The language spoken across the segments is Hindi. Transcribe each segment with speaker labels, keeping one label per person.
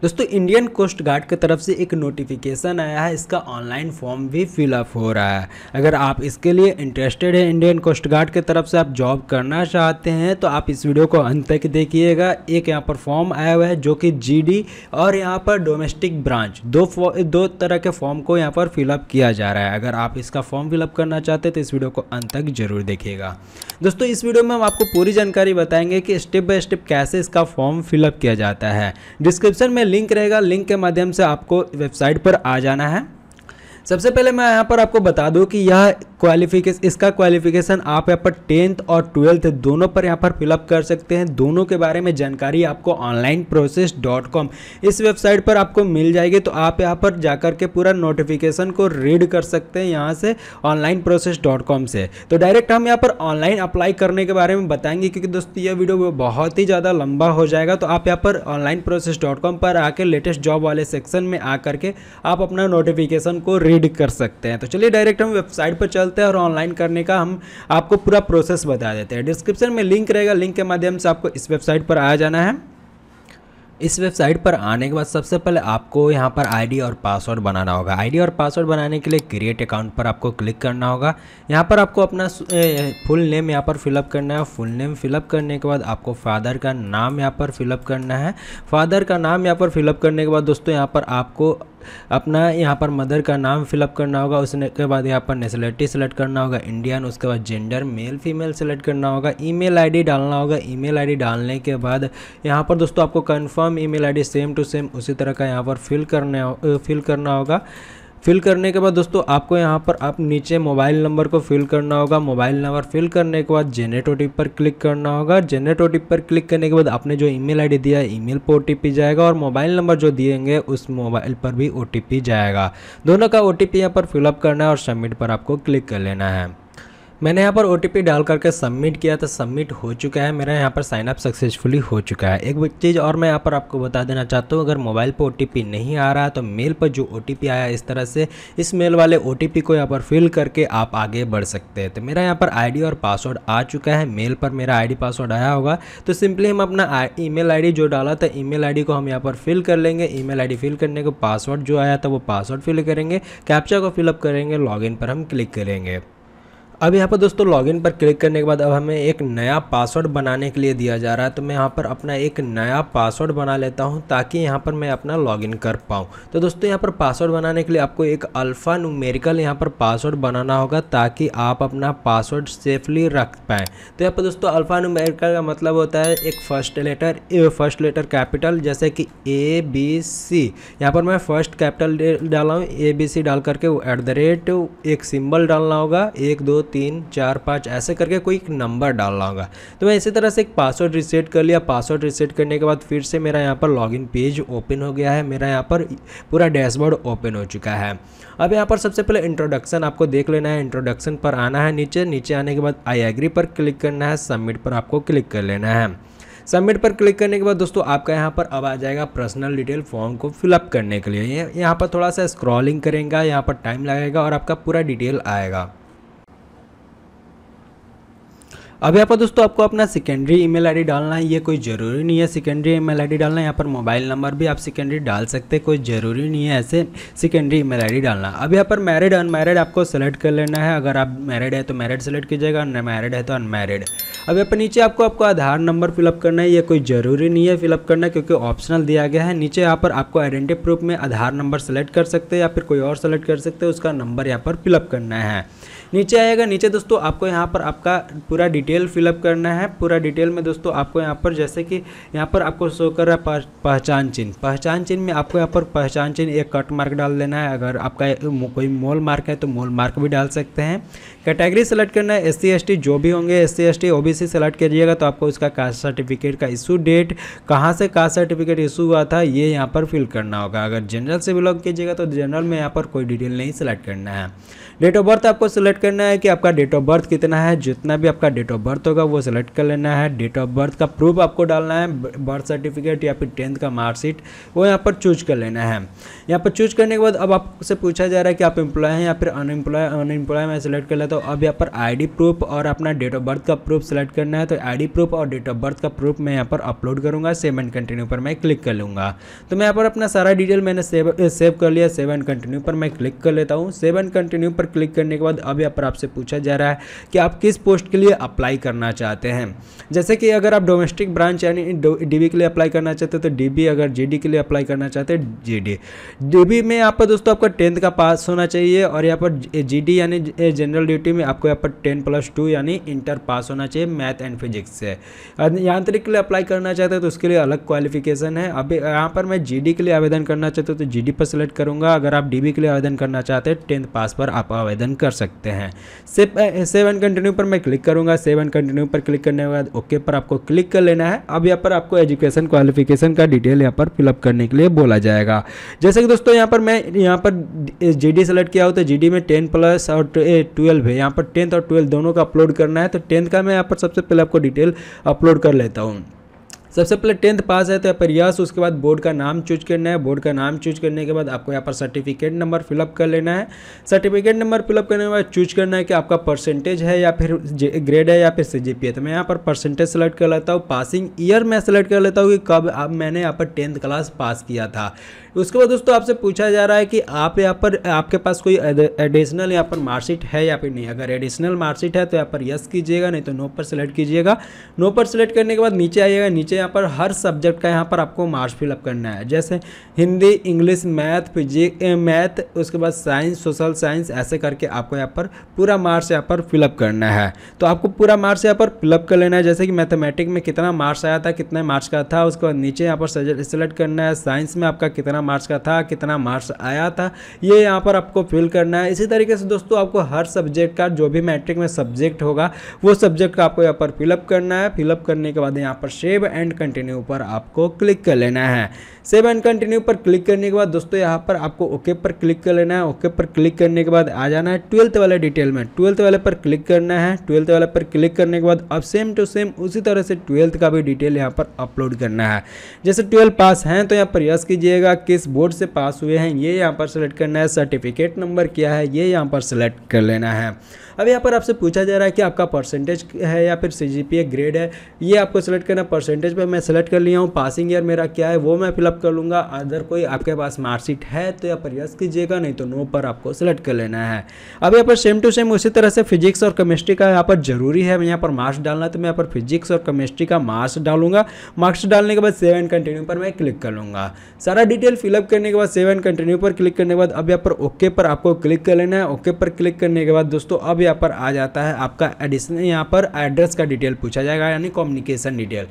Speaker 1: दोस्तों इंडियन कोस्ट गार्ड की तरफ से एक नोटिफिकेशन आया है इसका ऑनलाइन फॉर्म भी फिलअप हो रहा है अगर आप इसके लिए इंटरेस्टेड है इंडियन कोस्ट गार्ड की तरफ से आप जॉब करना चाहते हैं तो आप इस वीडियो को अंत तक देखिएगा एक यहाँ पर फॉर्म आया हुआ है जो कि जी और यहाँ पर डोमेस्टिक ब्रांच दो दो तरह के फॉर्म को यहाँ पर फिलअप किया जा रहा है अगर आप इसका फॉर्म फिलअप करना चाहते हैं तो इस वीडियो को अंत तक जरूर देखिएगा दोस्तों इस वीडियो में हम आपको पूरी जानकारी बताएंगे कि स्टेप बाय स्टेप कैसे इसका फॉर्म फिलअप किया जाता है डिस्क्रिप्शन में लिंक रहेगा लिंक के माध्यम से आपको वेबसाइट पर आ जाना है सबसे पहले मैं यहाँ पर आपको बता दूँ कि यह क्वालिफिकेशन इसका क्वालिफिकेशन आप यहाँ पर टेंथ और ट्वेल्थ दोनों पर यहाँ पर फिलअप कर सकते हैं दोनों के बारे में जानकारी आपको ऑनलाइन प्रोसेस डॉट कॉम इस वेबसाइट पर आपको मिल जाएगी तो आप यहाँ पर जाकर के पूरा नोटिफिकेशन को रीड कर सकते हैं यहाँ से ऑनलाइन प्रोसेस डॉट कॉम से तो डायरेक्ट हम यहाँ पर ऑनलाइन अप्लाई करने के बारे में बताएंगे क्योंकि दोस्तों यह वीडियो बहुत ही ज़्यादा लंबा हो जाएगा तो आप यहाँ पर ऑनलाइन प्रोसेस डॉट कॉम पर आकर लेटेस्ट जॉब वाले सेक्शन में आ करके आप अपना नोटिफिकेशन को रीड ट्रेड कर सकते हैं तो चलिए डायरेक्ट हम वेबसाइट पर चलते हैं और ऑनलाइन करने का हम आपको पूरा प्रोसेस बता देते हैं डिस्क्रिप्शन में लिंक रहेगा लिंक के माध्यम से आपको इस वेबसाइट पर आ जाना है इस वेबसाइट पर आने के बाद सबसे पहले आपको यहाँ पर आईडी और पासवर्ड बनाना होगा आईडी और पासवर्ड बनाने के लिए क्रिएट अकाउंट पर आपको क्लिक करना होगा यहाँ पर आपको अपना फुल नेम यहाँ पर फिलअप करना है फुल नेम फिलअप करने के बाद आपको फादर का नाम यहाँ पर फिलअप करना है फादर का नाम यहाँ पर फिलअप करने के बाद दोस्तों यहाँ पर आपको अपना यहाँ पर मदर का नाम फिलअप करना होगा उसने के बाद यहाँ पर नेशनलिटी सेलेक्ट करना होगा इंडियन उसके बाद जेंडर मेल फीमेल सेलेक्ट करना होगा ईमेल आईडी डालना होगा ईमेल आईडी डालने के बाद यहाँ पर दोस्तों आपको confirm email ID same to same उसी तरह का यहाँ पर फिल करने फिल करना होगा फिल करने के बाद दोस्तों आपको यहाँ पर आप नीचे मोबाइल नंबर को फिल करना होगा मोबाइल नंबर फिल करने के बाद जेनेट ओ पर क्लिक करना होगा जेनेट ओ पर क्लिक करने के बाद आपने जो ईमेल आईडी दिया है ईमेल पर ओ जाएगा और मोबाइल नंबर जो दिएंगे उस मोबाइल पर भी ओ जाएगा दोनों का ओ टी यहाँ पर फिलअप करना है और सबमिट पर आपको क्लिक कर लेना है मैंने यहाँ पर ओ डाल करके सबमिट किया तो सबमिट हो चुका है मेरा यहाँ पर साइनअप सक्सेसफुली हो चुका है एक चीज़ और मैं यहाँ पर आपको बता देना चाहता हूँ अगर मोबाइल पर ओ नहीं आ रहा तो मेल पर जो ओ आया इस तरह से इस मेल वाले ओ को यहाँ पर फिल करके आप आगे बढ़ सकते हैं तो मेरा यहाँ पर आई और पासवर्ड आ चुका है मेल पर मेरा आई पासवर्ड आया होगा तो सिंपली हम अपना ई मेल जो डाला था ई मेल को हम यहाँ पर फिल कर लेंगे ई मेल फिल करने को पासवर्ड जो आया था वो पासवर्ड फिल करेंगे कैप्चा को फिलअप करेंगे इन पर हम क्लिक करेंगे अब यहाँ पर दोस्तों लॉगिन पर क्लिक करने के बाद अब हमें एक नया पासवर्ड बनाने के लिए दिया जा रहा है तो मैं यहाँ पर अपना एक नया पासवर्ड बना लेता हूँ ताकि यहाँ पर मैं अपना लॉगिन कर पाऊँ तो दोस्तों यहाँ पर पासवर्ड बनाने के लिए आपको एक अल्फ़ा न्यूमेरिकल यहाँ पर पासवर्ड बनाना होगा ताकि आप अपना पासवर्ड सेफली रख पाएँ तो यहाँ पर दोस्तों अल्फ़ा न्यूमेरिकल का मतलब होता है एक first letter first letter capital जैसे कि ए बी सी यहाँ पर मैं फर्स्ट कैपिटल डाला हूँ ए बी सी डाल करके एट द रेट एक सिम्बल डालना होगा एक दो तीन चार पाँच ऐसे करके कोई एक नंबर डालना होगा तो मैं इसी तरह से एक पासवर्ड रिसेट कर लिया पासवर्ड रिसेट करने के बाद फिर से मेरा यहाँ पर लॉग पेज ओपन हो गया है मेरा यहाँ पर पूरा डैशबोर्ड ओपन हो चुका है अब यहाँ पर सबसे पहले इंट्रोडक्शन आपको देख लेना है इंट्रोडक्शन पर आना है नीचे नीचे आने के बाद आई एग्री पर क्लिक करना है सबमिट पर आपको क्लिक कर लेना है सबमिट पर क्लिक करने के बाद दोस्तों आपका यहाँ पर अब आ जाएगा पर्सनल डिटेल फॉर्म को फिलअप करने के लिए यहाँ पर थोड़ा सा स्क्रॉलिंग करेंगे यहाँ पर टाइम लगेगा और आपका पूरा डिटेल आएगा अब यहाँ पर दोस्तों आपको अपना सेकेंडरी ईमेल आईडी डालना है ये कोई ज़रूरी नहीं है सेकेंडरी ईमेल आईडी डालना है यहाँ पर मोबाइल नंबर भी आप सेकेंडरी डाल सकते हैं कोई ज़रूरी नहीं है ऐसे सेकेंडरी ईमेल आईडी डालना अब यहाँ पर मैरिड अनमैरिड आपको सेलेक्ट कर लेना है अगर आप मैरिड है तो मैरिड सेलेक्ट कीजिएगा अनमैरिड है तो अनमैरिड अब यहाँ पर नीचे आपको आपको आधार नंबर फिलअप करना है ये कोई ज़रूरी नहीं है फिलअप करना क्योंकि ऑप्शनल दिया गया है नीचे यहाँ पर आपको आइडेंटिटी प्रूफ में आधार नंबर सेलेक्ट कर सकते हैं या फिर कोई और सेलेक्ट कर सकते हैं उसका नंबर यहाँ पर फिलअप करना है नीचे आएगा नीचे दोस्तों आपको यहाँ पर आपका पूरा डिटेल फिलअप करना है पूरा डिटेल में दोस्तों आपको यहाँ पर जैसे कि यहाँ पर आपको शो कर रहा है पहचान चिन्ह पहचान चिन्ह में आपको यहाँ पर पहचान चिन्ह एक कट मार्क डाल देना है अगर आपका कोई मोल मार्क है तो मोल मार्क भी डाल सकते हैं कैटेगरी सेलेक्ट करना है एस सी जो भी होंगे एस सी ओबीसी सेलेक्ट करिएगा तो आपको उसका कास्ट सर्टिफिकेट का इशू डेट कहाँ से कास्ट सर्टिफिकेट इशू हुआ था ये यहाँ पर फिल करना होगा अगर जनरल से बिलोंग कीजिएगा तो जनरल में यहाँ पर कोई डिटेल नहीं सिलेक्ट करना है डेट ऑफ बर्थ आपको सिलेक्ट करना है कि आपका डेट ऑफ बर्थ कितना है जितना भी आपका डेट ऑफ बर्थ होगा वो सिलेक्ट कर लेना है डेट ऑफ बर्थ का प्रूफ आपको डालना है बर्थ सर्टिफिकेट या फिर टेंथ का मार्कशीट वो यहाँ पर चूज कर लेना है यहाँ पर चूज करने के बाद अब आपसे पूछा जा रहा है कि आप एम्प्लॉय हैं या फिर अनएम्प्लॉय अनएम्प्लॉय में सेलेक्ट कर लेता तो अब यहाँ पर आईडी प्रूफ और अपना डेट ऑफ बर्थ का प्रूफ सेलेक्ट करना है तो आईडी प्रूफ और डेट ऑफ बर्थ का प्रूफ मैं यहाँ पर अपलोड करूँगा सेव एंड कंटिन्यू पर मैं क्लिक कर लूँगा तो मैं यहाँ पर अपना सारा डिटेल मैंने सेव सेव कर लिया सेव एंड कंटिन्यू पर मैं क्लिक कर लेता हूँ सेव एंड कंटिन्यू पर क्लिक करने के बाद अब यहाँ पर आपसे पूछा जा रहा है कि आप किस पोस्ट के लिए अप्लाई करना चाहते हैं जैसे कि अगर आप डोमेस्टिक ब्रांच यानी डी के लिए अप्लाई करना चाहते हैं तो डी अगर जी के लिए अप्लाई करना चाहते हैं जीडी डीबी में यहाँ पर दोस्तों आपका टेंथ का पास होना चाहिए और यहाँ पर जी यानी जनरल ड्यूटी यूनिवर्सिटी में आपको यहाँ पर टेन प्लस टू यानी इंटर पास होना चाहिए मैथ एंड फिजिक्स से यांत्रिक के लिए अप्लाई करना चाहते हो तो उसके लिए अलग क्वालिफिकेशन है अभी यहाँ पर मैं जी के लिए आवेदन करना चाहता हूँ तो जी पर सिलेक्ट करूँगा अगर आप डी के लिए आवेदन करना चाहते हैं टेंथ पास पर आप आवेदन कर सकते हैं सेव एंड कंटिन्यू पर मैं क्लिक करूँगा सेव एंड कंटिन्यू पर क्लिक करने के बाद ओके पर आपको क्लिक कर लेना है अब यहाँ पर आपको एजुकेशन क्वालिफिकेशन का डिटेल यहाँ पर फिलअप करने के लिए बोला जाएगा जैसे कि दोस्तों यहाँ पर मैं यहाँ पर जी सेलेक्ट किया हो तो जी में टेन प्लस और ट्वेल्व है यहाँ पर टेंथ और ट्वेल्थ दोनों का अपलोड करना है तो टेंथ का मैं यहाँ पर सबसे पहले आपको डिटेल अपलोड कर लेता हूँ सबसे पहले टेंथ पास है तो यहाँ पर यस उसके बाद बोर्ड का नाम चूज करना है बोर्ड का नाम चूज करने के बाद आपको यहाँ पर सर्टिफिकेट नंबर फिलअप कर लेना है सर्टिफिकेट नंबर फिलअप करने के बाद चूज करना है कि आपका परसेंटेज है या फिर ग्रेड है या फिर सी है तो मैं यहाँ पर परसेंटेज सेलेक्ट कर लेता हूँ पासिंग ईयर मैं सेलेक्ट कर लेता हूँ कि कब आप मैंने यहाँ पर टेंथ क्लास पास किया था उसके बाद दोस्तों आपसे पूछा जा रहा है कि आप यहाँ पर आपके पास कोई एडिशनल यहाँ पर मार्कशीट है या फिर नहीं अगर एडिशनल मार्कशीट है तो यहाँ पर यस कीजिएगा नहीं तो नो पर सेलेक्ट कीजिएगा नो पर सेलेक्ट करने के बाद नीचे आइएगा नीचे यहाँ पर हर सब्जेक्ट का यहाँ पर आपको मार्क्स फिलअप करना है जैसे Hindi English math physics math उसके बाद साइंस सोशल साइंस ऐसे करके आपको यहाँ पर पूरा मार्क्स यहाँ पर फिलअप करना है तो आपको पूरा मार्क्स यहाँ पर फिलअप कर लेना है जैसे कि मैथमेटिक में कितना मार्क्स आया था कितने मार्क्स का था उसके बाद नीचे यहाँ पर सेलेक्ट करना है साइंस में आपका कितना मार्क्स का था कितना मार्क्स आया था ये यहाँ पर आपको फिल करना है इसी तरीके से दोस्तों आपको हर सब्जेक्ट का जो भी मैट्रिक में सब्जेक्ट होगा वो सब्जेक्ट का आपको यहाँ पर फिलअप करना है फिलअप करने के बाद यहाँ पर सेव एंड कंटिन्यू पर आपको क्लिक कर लेना है सेव एंड कंटिन्यू पर क्लिक करने के बाद दोस्तों यहाँ पर आपको ओके पर क्लिक कर लेना है ओके पर क्लिक करने के बाद आ जाना है ट्वेल्थ वाले डिटेल में ट्वेल्थ वाले पर क्लिक करना है ट्वेल्थ वाले पर क्लिक करने के बाद अब सेम टू सेम उसी तरह से ट्वेल्थ का भी डिटेल यहाँ पर अपलोड करना है जैसे ट्वेल्थ पास हैं तो यहाँ पर यस कीजिएगा किस बोर्ड से पास हुए हैं ये यहाँ पर सेलेक्ट करना है सर्टिफिकेट नंबर क्या है ये यहाँ पर सेलेक्ट कर लेना है अब यहाँ पर आपसे पूछा जा रहा है कि आपका परसेंटेज है या फिर सी ग्रेड है ये आपको सेलेक्ट करना परसेंटेज पर को मैं सेलेक्ट कर लिया हूँ पासिंग ईयर मेरा क्या है वो मैं फिलअप कर लूँगा अदर कोई आपके पास मार्कशीट है तो यहाँ पर यस कीजिएगा नहीं तो नो पर आपको सेलेक्ट कर लेना है अब यहाँ पर सेम टू सेम उसी तरह से फिजिक्स और केमिस्ट्री का यहाँ पर जरूरी है यहाँ पर मार्क्स डालना तो मैं यहाँ पर फिजिक्स और केमिस्ट्री का मार्क्स डालूंगा मार्क्स डालने के बाद सेवन कंटिन्यू पर मैं क्लिक कर लूँगा सारा डिटेल फिलअप करने के बाद सेवन कंटिन्यू पर क्लिक करने के बाद अब यहाँ पर ओके पर आपको क्लिक कर लेना है ओके पर क्लिक करने के बाद दोस्तों अब यहाँ पर आ जाता है आपका एडिशनल यहाँ पर एड्रेस का डिटेल पूछा जाएगा यानी कम्युनिकेशन डिटेल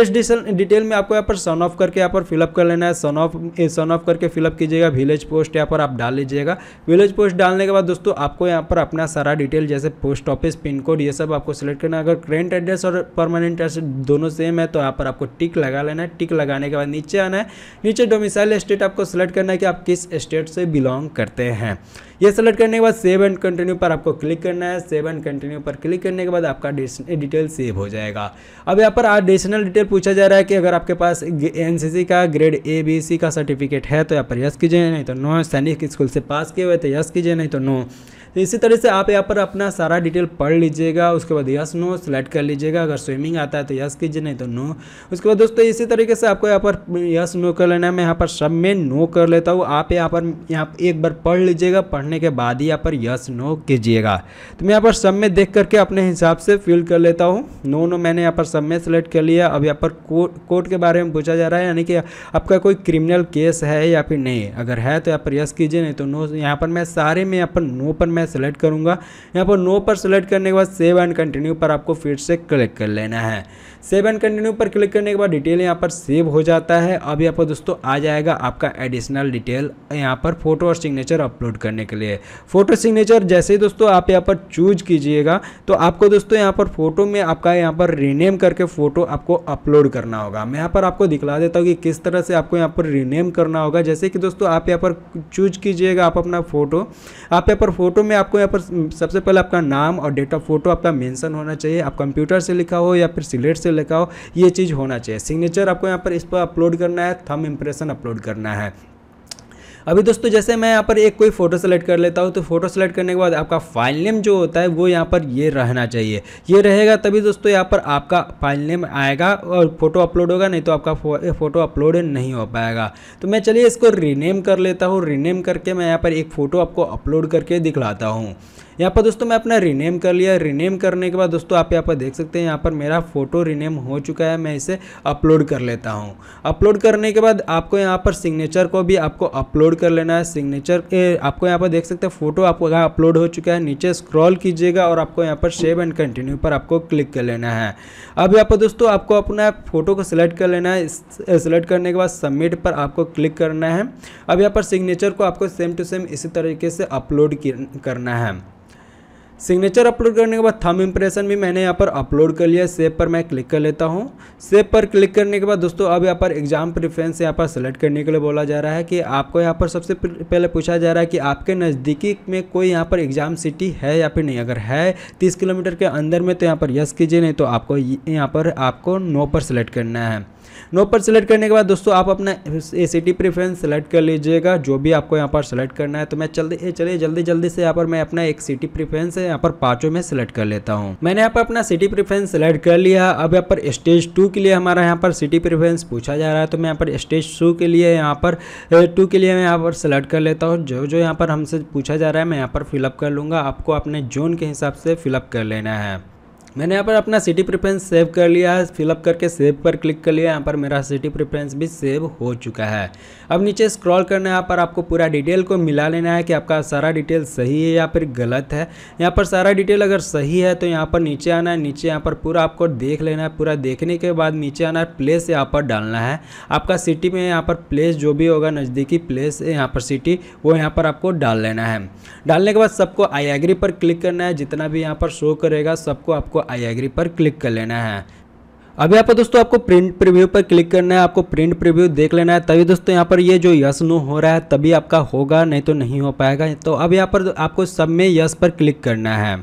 Speaker 1: एड्रेस डिटेल में आपको यहाँ पर सन ऑफ करके यहाँ पर फिलअप कर लेना है सन ऑफ सन ऑफ करके फिलअप कीजिएगा विलेज पोस्ट यहाँ पर आप डाल लीजिएगा विलेज पोस्ट डालने के बाद दोस्तों आपको यहाँ पर अपना सारा डिटेल जैसे पोस्ट ऑफिस पिन कोड ये सब आपको सिलेक्ट करना है अगर करेंट एड्रेस और परमानेंट एड्रेस दोनों सेम है तो यहाँ पर आपको टिक लगा लेना है टिक लगाने के बाद नीचे आना है नीचे डोमिसाइल स्टेट आपको सेलेक्ट करना है कि आप किस स्टेट से बिलोंग करते हैं ये सेलेक्ट करने के बाद सेव एंड कंटिन्यू पर आपको क्लिक करना है सेव एंड कंटिन्यू पर क्लिक करने के बाद आपका डिटेल सेव हो जाएगा अब यहाँ पर आप डिटेल क्लियर पूछा जा रहा है कि अगर आपके पास एनसीसी का ग्रेड ए बी सी का सर्टिफिकेट है तो यहाँ पर यस कीजिए नहीं तो नो सैनिक स्कूल से पास किए हुए तो यस कीजिए नहीं तो नो तो इसी तरह से आप यहाँ पर अपना सारा डिटेल पढ़ लीजिएगा उसके बाद यस नो सेलेक्ट कर लीजिएगा अगर स्विमिंग आता है तो यस कीजिए नहीं तो नो उसके बाद दोस्तों इसी तरीके से आपको यहाँ पर यस नो कर लेना है मैं यहाँ पर सब में नो कर लेता हूँ आप यहाँ पर यहाँ एक बार पढ़ लीजिएगा पढ़ने के बाद ही यहाँ पर यस नो कीजिएगा तो मैं यहाँ पर सब में देख करके अपने हिसाब से फिल कर लेता हूँ नो नो मैंने यहाँ पर सब में सेलेक्ट कर लिया अब यहाँ पर कोर्ट के बारे में पूछा जा रहा है यानी कि आपका कोई क्रिमिनल केस है या फिर नहीं अगर है तो यहाँ पर यस कीजिए नहीं तो नो यहाँ पर मैं सारे में यहाँ पर नो पर मैं मैं सेलेक्ट करूँगा यहाँ पर नो पर सेलेक्ट करने के बाद सेव एंड कंटिन्यू पर आपको फिर से क्लिक कर लेना है सेव एंड कंटिन्यू पर क्लिक करने के बाद डिटेल यहाँ पर सेव हो जाता है अब यहाँ पर दोस्तों आ जाएगा आपका एडिशनल डिटेल यहाँ पर फोटो और सिग्नेचर अपलोड करने के लिए फोटो सिग्नेचर जैसे ही दोस्तों आप यहाँ पर चूज कीजिएगा तो आपको दोस्तों यहाँ पर फोटो में आपका यहाँ पर रीनेम करके फोटो आपको अपलोड करना होगा मैं यहाँ पर आपको दिखला देता हूँ कि किस तरह से आपको यहाँ पर रीनेम करना होगा जैसे कि दोस्तों आप यहाँ पर चूज कीजिएगा आप अपना फोटो आप यहाँ पर फोटो में आपको यहाँ पर सबसे पहले आपका नाम और डेट ऑफ फोटो आपका मैंसन होना चाहिए आप कंप्यूटर से लिखा हो या फिर सिलेट से सिग्नेचर लिखाओ ये चीज़ होना चाहिए सिग्नेचर आपको यहाँ पर इस पर अपलोड करना है थम इम्प्रेशन अपलोड करना है अभी दोस्तों जैसे मैं यहाँ पर एक कोई फोटो सेलेक्ट कर लेता हूँ तो फोटो सेलेक्ट करने के बाद आपका फाइल नेम जो होता है वो यहाँ पर ये रहना चाहिए ये रहेगा तभी दोस्तों यहाँ पर आपका फाइल नेम आएगा और फोटो अपलोड होगा नहीं तो आपका फोटो अपलोड नहीं हो पाएगा तो मैं चलिए इसको रीनेम कर लेता हूँ रीनेम करके मैं यहाँ पर एक फ़ोटो आपको अपलोड करके दिखलाता हूँ यहाँ पर दोस्तों मैं अपना रीनेम कर लिया रीनेम करने के बाद दोस्तों आप यहाँ पर देख सकते हैं यहाँ पर मेरा फोटो रीनेम हो चुका है मैं इसे अपलोड कर लेता हूँ अपलोड करने के बाद आपको यहाँ पर सिग्नेचर को भी आपको अपलोड कर लेना है सिग्नेचर आपको यहाँ पर देख सकते हैं फोटो आपको यहाँ अपलोड हो चुका है नीचे स्क्रॉल कीजिएगा और आपको यहाँ पर सेव एंड कंटिन्यू पर आपको क्लिक कर लेना है अब यहाँ पर दोस्तों आपको अपना फोटो को सिलेक्ट कर लेना है सिलेक्ट करने के बाद सबमिट पर आपको क्लिक करना है अब यहाँ पर सिग्नेचर को आपको सेम टू सेम इसी तरीके से अपलोड करना है सिग्नेचर अपलोड करने के बाद थम इम्प्रेशन भी मैंने यहाँ पर अपलोड कर लिया सेव पर मैं क्लिक कर लेता हूँ सेव पर क्लिक करने के बाद दोस्तों अब यहाँ पर एग्जाम प्रिफ्रेंस यहाँ पर सेलेक्ट करने के लिए बोला जा रहा है कि आपको यहाँ पर सबसे पहले पूछा जा रहा है कि आपके नज़दीकी में कोई यहाँ पर एग्जाम सिटी है या फिर नहीं अगर है तीस किलोमीटर के अंदर में तो यहाँ पर यस कीजिए नहीं तो आपको यहाँ पर आपको नो पर सेलेक्ट करना है नो पर सेलेक्ट करने के बाद दोस्तों आप अपना A C T preference select कर लीजिएगा जो भी आपको यहाँ पर सेलेक्ट करना है तो मैं चलिए चलिए जल्दी जल्दी से यहाँ पर मैं अपना एक सिटी प्रेफरेंस है यहाँ पर पाँचों में सेलेक्ट कर लेता हूँ मैंने यहाँ पर अपना सिटी प्रेफरेंस सेलेक्ट कर लिया अब यहाँ पर स्टेज टू के लिए हमारा यहाँ पर सिटी प्रेफरेंस पूछा जा रहा है तो मैं यहाँ पर स्टेज टू के लिए यहाँ पर टू के लिए मैं यहाँ पर सेलेक्ट कर लेता हूँ जो जो यहाँ पर हमसे पूछा जा रहा है मैं यहाँ पर फिलअप कर लूँगा आपको अपने जोन के हिसाब से फिलअप कर लेना है मैंने यहाँ पर अपना सिटी प्रिफरेंस सेव कर लिया है फिलअप करके सेव पर क्लिक कर लिया यहाँ पर मेरा सिटी प्रेफरेंस भी सेव हो चुका है अब नीचे स्क्रॉल करना है यहाँ पर आपको पूरा डिटेल को मिला लेना है कि आपका सारा डिटेल सही है या फिर गलत है यहाँ पर सारा डिटेल अगर सही है तो यहाँ पर नीचे आना है नीचे यहाँ पर पूरा आपको देख लेना है पूरा देखने के बाद नीचे आना है प्लेस यहाँ पर डालना है आपका सिटी में यहाँ पर प्लेस जो भी होगा नज़दीकी प्लेस यहाँ पर सिटी वो यहाँ पर आपको डाल लेना है डालने के बाद सबको आई एग्री पर क्लिक करना है जितना भी यहाँ पर शो करेगा सबको आपको आई एग्री पर क्लिक कर लेना है अब यहाँ पर दोस्तों आपको प्रिंट प्रीव्यू पर क्लिक करना है आपको प्रिंट प्रीव्यू देख लेना है तभी दोस्तों यहाँ पर ये जो यस नो हो रहा है तभी आपका होगा नहीं तो नहीं हो पाएगा तो अब यहाँ पर आपको सब में यस पर क्लिक करना है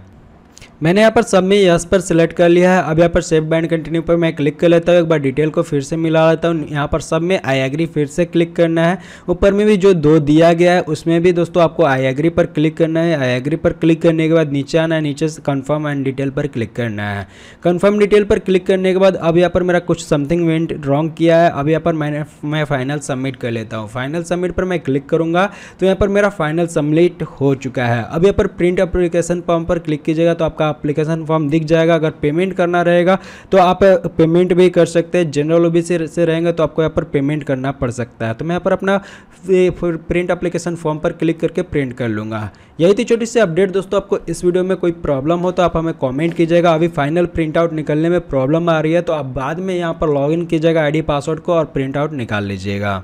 Speaker 1: मैंने यहाँ पर सब में यस पर सिलेक्ट कर लिया है अब यहाँ पर सेफ बैंड कंटिन्यू पर मैं क्लिक कर लेता हूँ एक बार डिटेल को फिर से मिला लेता हूँ यहाँ पर सब में आई एग्री फिर से क्लिक करना है ऊपर में भी जो दो दिया गया है उसमें भी दोस्तों आपको आई एग्री पर क्लिक करना है आई एग्री पर क्लिक करने के बाद नीचे आना है नीचे से कन्फर्म एंड डिटेल पर क्लिक करना है कन्फर्म डिटेल पर क्लिक करने के बाद अब यहाँ पर मेरा कुछ समथिंग वेंट रॉन्ग किया है अब यहाँ पर मैंने मैं फाइनल सबमिट कर लेता हूँ फाइनल सबमिट पर मैं क्लिक करूँगा तो यहाँ पर मेरा फाइनल सबमिट हो चुका है अब यहाँ पर प्रिंट अप्लीकेशन फॉर्म पर क्लिक कीजिएगा तो आपका अप्लीकेशन फॉर्म दिख जाएगा अगर पेमेंट करना रहेगा तो आप पेमेंट भी कर सकते हैं जनरल ओबी से, से रहेंगे तो आपको यहाँ पर पेमेंट करना पड़ सकता है तो मैं यहाँ पर अपना प्रिंट अप्लीकेशन फॉर्म पर क्लिक करके प्रिंट कर लूँगा यही थी छोटी सी अपडेट दोस्तों आपको इस वीडियो में कोई प्रॉब्लम हो तो आप हमें कॉमेंट कीजिएगा अभी फाइनल प्रिंट आउट निकलने में प्रॉब्लम आ रही है तो आप बाद में यहाँ पर लॉग इन कीजिएगा आईडी पासवर्ड को और प्रिंट आउट निकाल लीजिएगा